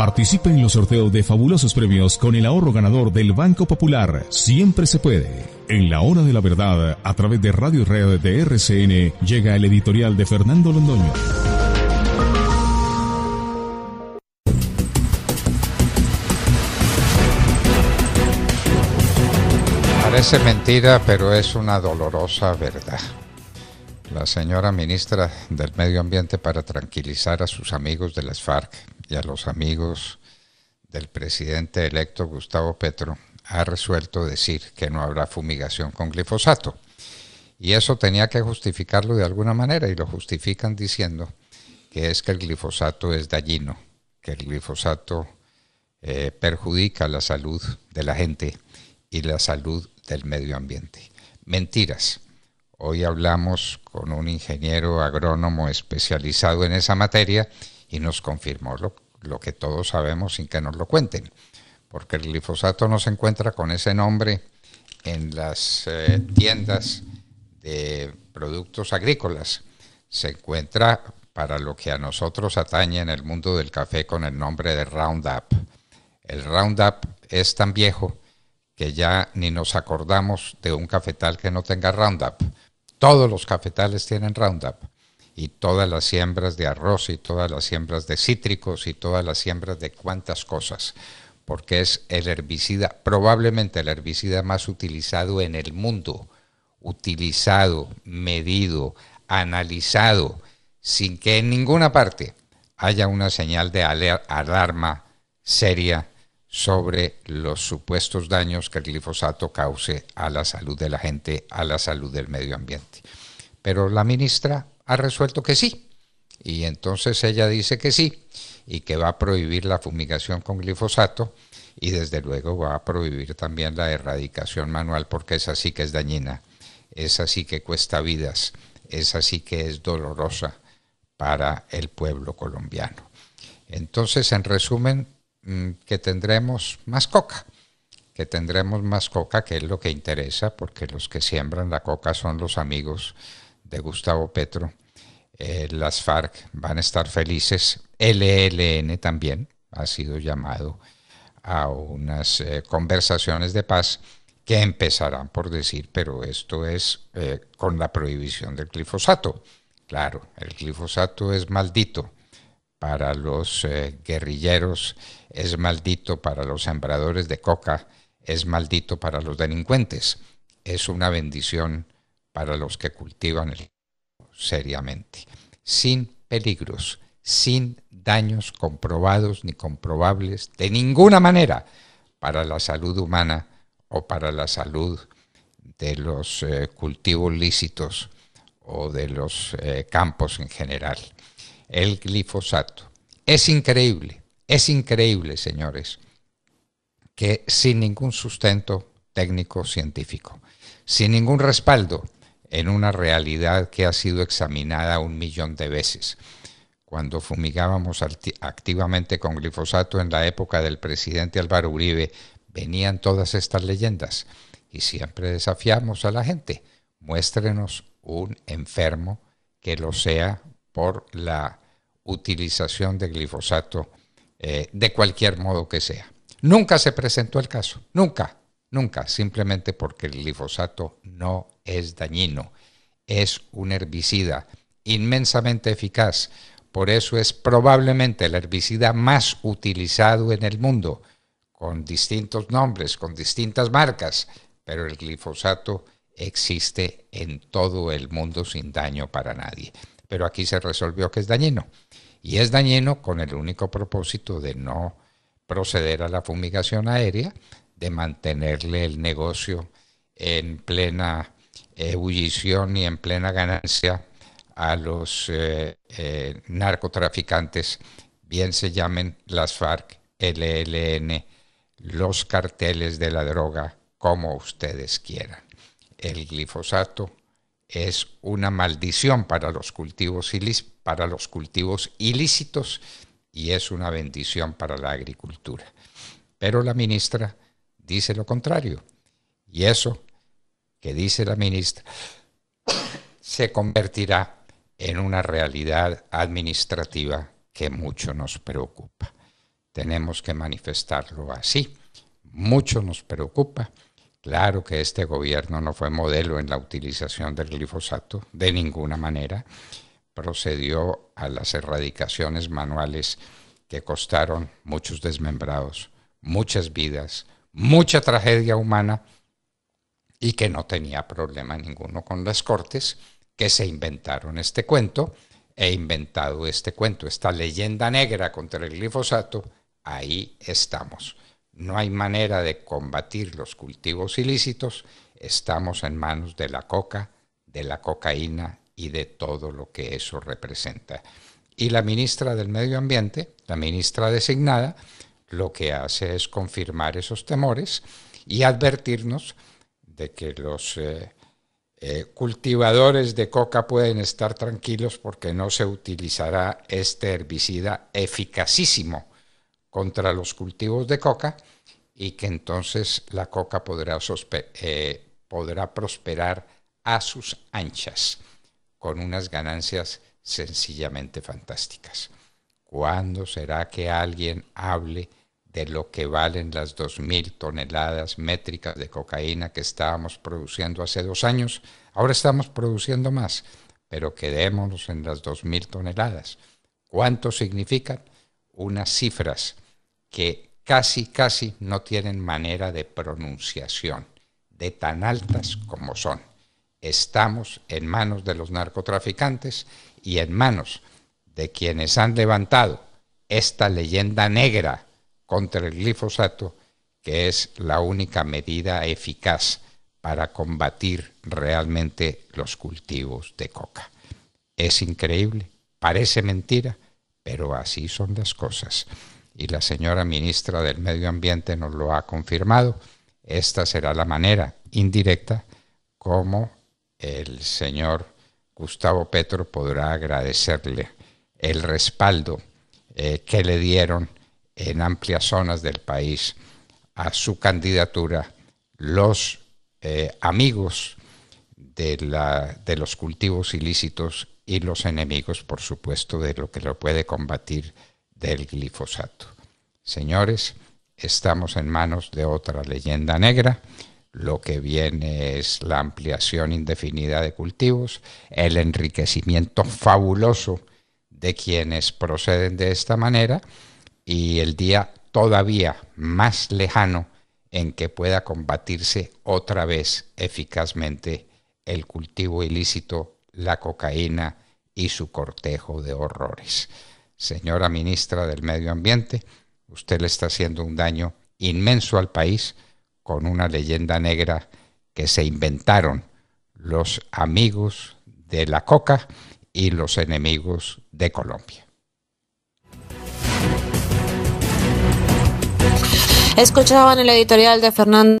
Participe en los sorteos de fabulosos premios con el ahorro ganador del Banco Popular. Siempre se puede. En la hora de la verdad, a través de Radio Red de RCN, llega el editorial de Fernando Londoño. Parece mentira, pero es una dolorosa verdad. La señora ministra del Medio Ambiente para tranquilizar a sus amigos de las FARC y a los amigos del presidente electo Gustavo Petro ha resuelto decir que no habrá fumigación con glifosato. Y eso tenía que justificarlo de alguna manera y lo justifican diciendo que es que el glifosato es dañino, que el glifosato eh, perjudica la salud de la gente y la salud del medio ambiente. Mentiras. Hoy hablamos con un ingeniero agrónomo especializado en esa materia y nos confirmó lo, que todos sabemos sin que nos lo cuenten, porque el glifosato no se encuentra con ese nombre en las eh, tiendas de productos agrícolas. Se encuentra para lo que a nosotros atañe en el mundo del café con el nombre de Roundup. El Roundup es tan viejo que ya ni nos acordamos de un cafetal que no tenga Roundup, todos los cafetales tienen Roundup y todas las siembras de arroz y todas las siembras de cítricos y todas las siembras de cuantas cosas, porque es el herbicida, probablemente el herbicida más utilizado en el mundo, utilizado, medido, analizado, sin que en ninguna parte haya una señal de alarma seria sobre los supuestos daños que el glifosato cause a la salud de la gente, a la salud del medio ambiente. Pero la ministra ha resuelto que sí. Y entonces ella dice que sí y que va a prohibir la fumigación con glifosato y desde luego va a prohibir también la erradicación manual porque esa sí que es dañina, esa sí que cuesta vidas, esa sí que es dolorosa para el pueblo colombiano. Entonces, en resumen, Mm, que tendremos más coca, que tendremos más coca, que es lo que interesa, porque los que siembran la coca son los amigos de Gustavo Petro. Eh, las FARC van a estar felices, LLN también ha sido llamado a unas eh, conversaciones de paz que empezarán por decir, pero esto es eh, con la prohibición del glifosato. Claro, el glifosato es maldito para los guerrilleros es maldito para los sembradores de coca, es maldito para los delincuentes, es una bendición para los que cultivan el seriamente, sin peligros, sin daños comprobados ni comprobables de ninguna manera para la salud humana o para la salud de los eh, cultivos lícitos o de los eh, campos en general. El glifosato. Es increíble, es increíble, señores, que sin ningún sustento técnico-científico, sin ningún respaldo en una realidad que ha sido examinada un millón de veces, cuando fumigábamos activamente con glifosato en la época del presidente Álvaro Uribe, venían todas estas leyendas y siempre desafiamos a la gente, muéstrenos un enfermo que lo sea por la utilización de glifosato eh, de cualquier modo que sea. Nunca se presentó el caso, nunca, nunca, simplemente porque el glifosato no es dañino, es un herbicida inmensamente eficaz, por eso es probablemente el herbicida más utilizado en el mundo, con distintos nombres, con distintas marcas, pero el glifosato existe en todo el mundo sin daño para nadie. Pero aquí se resolvió que es dañino y es dañino con el único propósito de no proceder a la fumigación aérea, de mantenerle el negocio en plena ebullición y en plena ganancia a los eh, eh, narcotraficantes, bien se llamen las FARC, LLN, los carteles de la droga, como ustedes quieran. El glifosato es una maldición para los cultivos, para los cultivos ilícitos y es una bendición para la agricultura. Pero la ministra dice lo contrario. Y eso que dice la ministra se convertirá en una realidad administrativa que mucho nos preocupa. Tenemos que manifestarlo así. Mucho nos preocupa Claro que este gobierno no fue modelo en la utilización del glifosato, de ninguna manera. Procedió a las erradicaciones manuales que costaron muchos desmembrados, muchas vidas, mucha tragedia humana y que no tenía problema ninguno con las cortes que se inventaron este cuento e inventado este cuento, esta leyenda negra contra el glifosato, ahí estamos no hay manera de combatir los cultivos ilícitos, estamos en manos de la coca, de la cocaína y de todo lo que eso representa. Y la ministra del Medio Ambiente, la ministra designada, lo que hace es confirmar esos temores y advertirnos de que los eh, eh, cultivadores de coca pueden estar tranquilos porque no se utilizará este herbicida eficacísimo contra los cultivos de coca y que entonces la coca eh, podrá, prosperar a sus anchas con unas ganancias sencillamente fantásticas. ¿Cuándo será que alguien hable de lo que valen las 2.000 toneladas métricas de cocaína que estábamos produciendo hace dos años? Ahora estamos produciendo más, pero quedémonos en las 2.000 toneladas. ¿Cuánto significan? Unas cifras que casi, casi no tienen manera de pronunciación, de tan altas como son. Estamos en manos de los narcotraficantes y en manos de quienes han levantado esta leyenda negra contra el glifosato, que es la única medida eficaz para combatir realmente los cultivos de coca. Es increíble, parece mentira, pero así son las cosas y la señora ministra del Medio Ambiente nos lo ha confirmado, esta será la manera indirecta como el señor Gustavo Petro podrá agradecerle el respaldo eh, que le dieron en amplias zonas del país a su candidatura los eh, amigos de, de los cultivos ilícitos y los enemigos, por supuesto, de lo que lo puede combatir del glifosato. Señores, estamos en manos de otra leyenda negra. Lo que viene es la ampliación indefinida de cultivos, el enriquecimiento fabuloso de quienes proceden de esta manera y el día todavía más lejano en que pueda combatirse otra vez eficazmente el cultivo ilícito, la cocaína y su cortejo de horrores señora ministra del Medio Ambiente, usted le está haciendo un daño inmenso al país con una leyenda negra que se inventaron los amigos de la coca y los enemigos de Colombia. Escuchaban el editorial de Fernando.